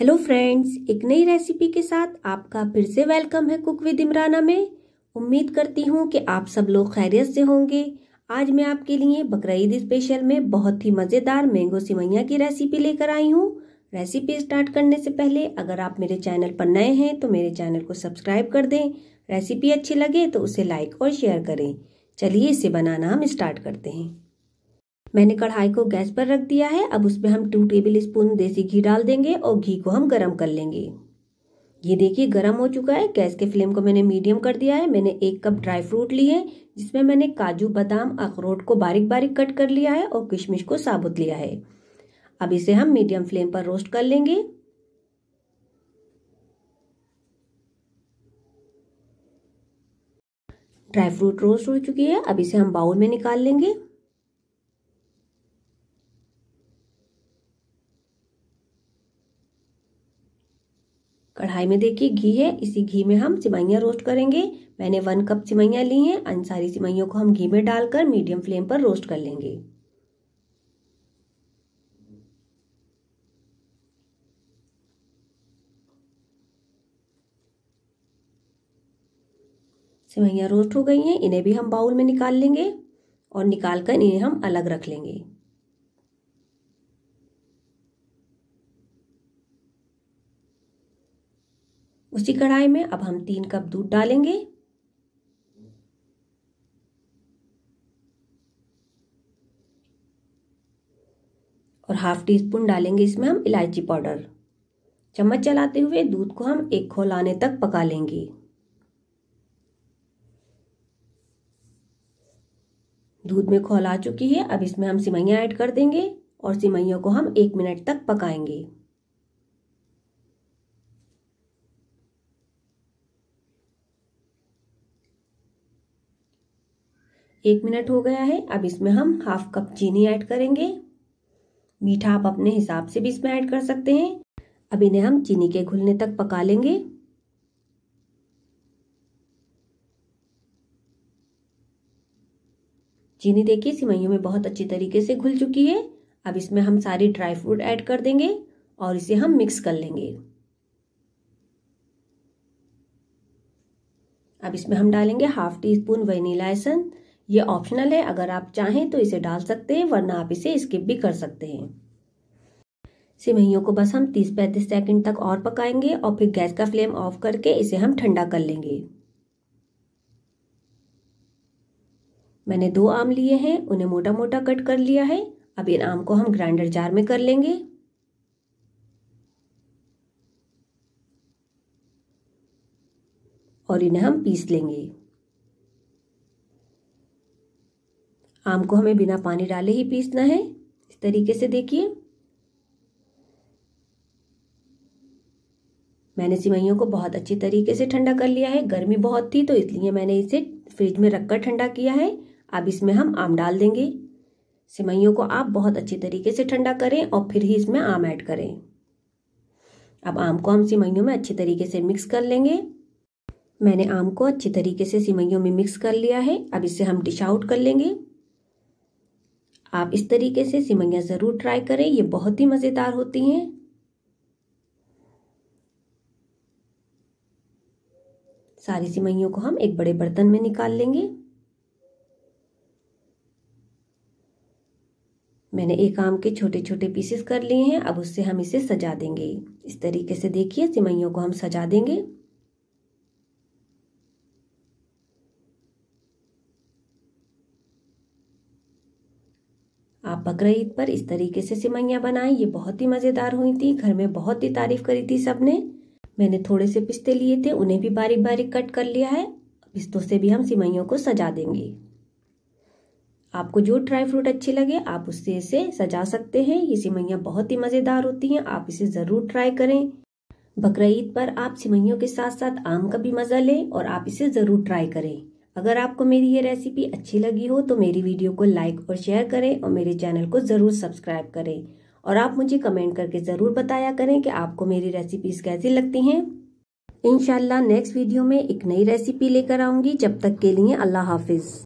hello friends एक नई recipe के साथ आपका फिर से वेलकम है कुक विद इमराना में उम्मीद करती हूँ कि आप सब लोग खैरियत से होंगे आज मैं आपके लिए बकरा स्पेशल में बहुत ही मज़ेदार मैंगो सिवैया की रेसिपी लेकर आई हूँ रेसिपी स्टार्ट करने से पहले अगर आप मेरे चैनल पर नए हैं तो मेरे चैनल को सब्सक्राइब कर दें रेसिपी अच्छी लगे तो उसे लाइक और शेयर करें चलिए इसे बनाना हम स्टार्ट करते हैं मैंने कढ़ाई को गैस पर रख दिया है अब उसमें हम टू टेबल स्पून देसी घी डाल देंगे और घी को हम गर्म कर लेंगे ये देखिए गर्म हो चुका है गैस के फ्लेम को मैंने मीडियम कर दिया है मैंने एक कप ड्राई फ्रूट लिए है जिसमें मैंने काजू बादाम अखरोट को बारीक बारीक कट कर लिया है और किशमिश को साबुत लिया है अब इसे हम मीडियम फ्लेम पर रोस्ट कर लेंगे ड्राई फ्रूट रोस्ट हो चुकी है अब इसे हम बाउल में निकाल लेंगे कढ़ाई में देखिए घी है इसी घी में हम सिमैयाँ रोस्ट करेंगे मैंने वन कप सिमैयाँ ली हैं अन सारी सिमैयों को हम घी में डालकर मीडियम फ्लेम पर रोस्ट कर लेंगे सिमैयाँ रोस्ट हो गई हैं इन्हें भी हम बाउल में निकाल लेंगे और निकाल कर इन्हें हम अलग रख लेंगे उसी कढ़ाई में अब हम तीन कप दूध डालेंगे और हाफ टी स्पून डालेंगे इसमें हम इलायची पाउडर चम्मच चलाते हुए दूध को हम एक खोल आने तक पका लेंगे दूध में खोल आ चुकी है अब इसमें हम सिमैया ऐड कर देंगे और सिमैयों को हम एक मिनट तक पकाएंगे एक मिनट हो गया है अब इसमें हम हाफ कप चीनी ऐड करेंगे मीठा आप अपने हिसाब से भी इसमें ऐड कर सकते हैं अब इन्हें हम चीनी के घुलने तक पका लेंगे चीनी देखिए सिमैयों में बहुत अच्छी तरीके से घुल चुकी है अब इसमें हम सारी ड्राई फ्रूट ऐड कर देंगे और इसे हम मिक्स कर लेंगे अब इसमें हम डालेंगे half teaspoon vanilla essence ये ऑप्शनल है अगर आप चाहें तो इसे डाल सकते हैं वरना आप इसे स्किप भी कर सकते हैं सिमहियों को बस हम 30-35 सेकंड तक और पकाएंगे और फिर गैस का फ्लेम ऑफ करके इसे हम ठंडा कर लेंगे मैंने दो आम लिए हैं उन्हें मोटा मोटा कट कर लिया है अब इन आम को हम ग्राइंडर जार में कर लेंगे और इन्हें हम पीस लेंगे आम को हमें बिना पानी डाले ही पीसना है इस तरीके से देखिए मैंने सिवैयों को बहुत अच्छी तरीके से ठंडा कर लिया है गर्मी बहुत थी तो इसलिए मैंने इसे फ्रिज में रखकर ठंडा किया है अब इसमें हम आम डाल देंगे सिवैयों को आप बहुत अच्छी तरीके से ठंडा करें और फिर ही इसमें आम ऐड करें अब आम को हम सिवैयों में अच्छी तरीके से मिक्स कर लेंगे मैंने आम को अच्छी तरीके से सिवैयों में मिक्स कर लिया है अब इसे हम डिश आउट कर लेंगे आप इस तरीके से सिमैया ज़रूर ट्राई करें ये बहुत ही मज़ेदार होती हैं सारी सिमैयों को हम एक बड़े बर्तन में निकाल लेंगे मैंने एक आम के छोटे छोटे पीसेस कर लिए हैं अब उससे हम इसे सजा देंगे इस तरीके से देखिए सिमैयों को हम सजा देंगे आप बकर पर इस तरीके से सिमैया बनाएं ये बहुत ही मज़ेदार हुई थी घर में बहुत ही तारीफ करी थी सबने मैंने थोड़े से पिस्ते लिए थे उन्हें भी बारीक बारीक कट कर लिया है पिस्तों से भी हम सिमैयों को सजा देंगे आपको जो ड्राई फ्रूट अच्छे लगे आप उससे इसे सजा सकते हैं ये सिमैया बहुत ही मज़ेदार होती हैं आप इसे ज़रूर ट्राई करें बकर ईद पर आप सिमैयों के साथ साथ आम का भी मज़ा लें और आप इसे ज़रूर ट्राई करें अगर आपको मेरी ये रेसिपी अच्छी लगी हो तो मेरी वीडियो को लाइक और शेयर करें और मेरे चैनल को ज़रूर सब्सक्राइब करें और आप मुझे कमेंट करके ज़रूर बताया करें कि आपको मेरी रेसिपीज़ कैसी लगती हैं इनशाला नेक्स्ट वीडियो में एक नई रेसिपी लेकर आऊँगी जब तक के लिए अल्लाह हाफिज़